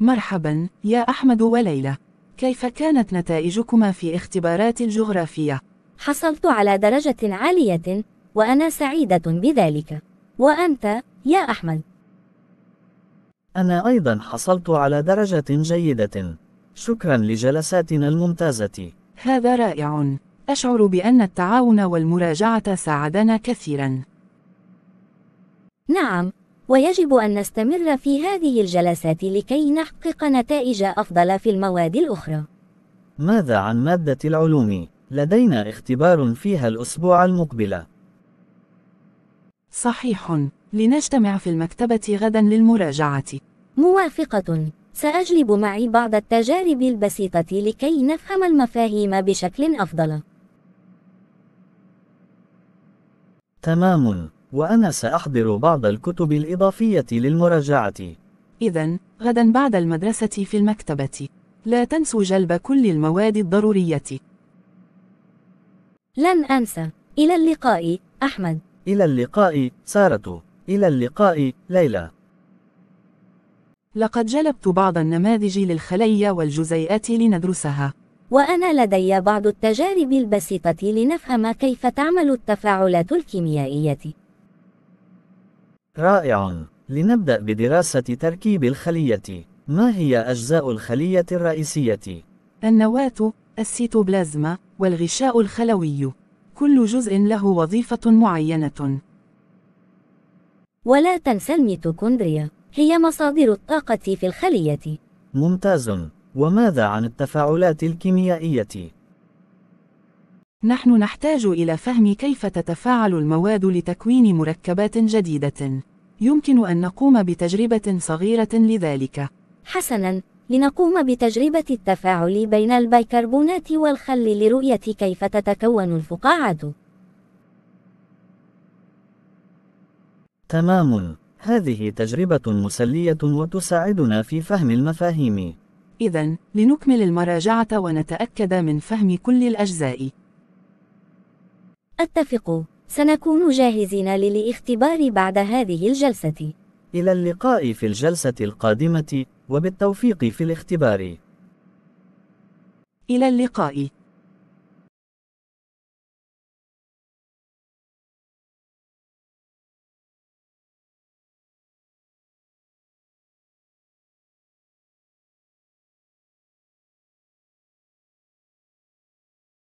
مرحبا يا أحمد وليلى كيف كانت نتائجكما في اختبارات الجغرافية؟ حصلت على درجة عالية وأنا سعيدة بذلك وأنت يا أحمد أنا أيضا حصلت على درجة جيدة شكرا لجلساتنا الممتازة هذا رائع أشعر بأن التعاون والمراجعة ساعدنا كثيرا نعم ويجب أن نستمر في هذه الجلسات لكي نحقق نتائج أفضل في المواد الأخرى. ماذا عن مادة العلوم؟ لدينا اختبار فيها الأسبوع المقبل. صحيح، لنجتمع في المكتبة غدا للمراجعة. موافقة، سأجلب معي بعض التجارب البسيطة لكي نفهم المفاهيم بشكل أفضل. تمام. وأنا سأحضر بعض الكتب الإضافية للمراجعة. إذا، غدا بعد المدرسة في المكتبة. لا تنسوا جلب كل المواد الضرورية. لن أنسى. إلى اللقاء، أحمد. إلى اللقاء، سارة. إلى اللقاء، ليلى. لقد جلبت بعض النماذج للخلية والجزيئات لندرسها. وأنا لدي بعض التجارب البسيطة لنفهم كيف تعمل التفاعلات الكيميائية. رائع لنبدأ بدراسة تركيب الخلية ما هي أجزاء الخلية الرئيسية؟ النواة، السيتوبلازما، والغشاء الخلوي كل جزء له وظيفة معينة ولا تنسى الميتوكوندريا هي مصادر الطاقة في الخلية ممتاز وماذا عن التفاعلات الكيميائية؟ نحن نحتاج إلى فهم كيف تتفاعل المواد لتكوين مركبات جديدة يمكن أن نقوم بتجربة صغيرة لذلك. حسناً، لنقوم بتجربة التفاعل بين البيكربونات والخل لرؤية كيف تتكون الفقاعة. تمام، هذه تجربة مسلية وتساعدنا في فهم المفاهيم. إذا، لنكمل المراجعة ونتأكد من فهم كل الأجزاء. أتفق. سنكون جاهزين للاختبار بعد هذه الجلسة. إلى اللقاء في الجلسة القادمة وبالتوفيق في الاختبار. إلى اللقاء.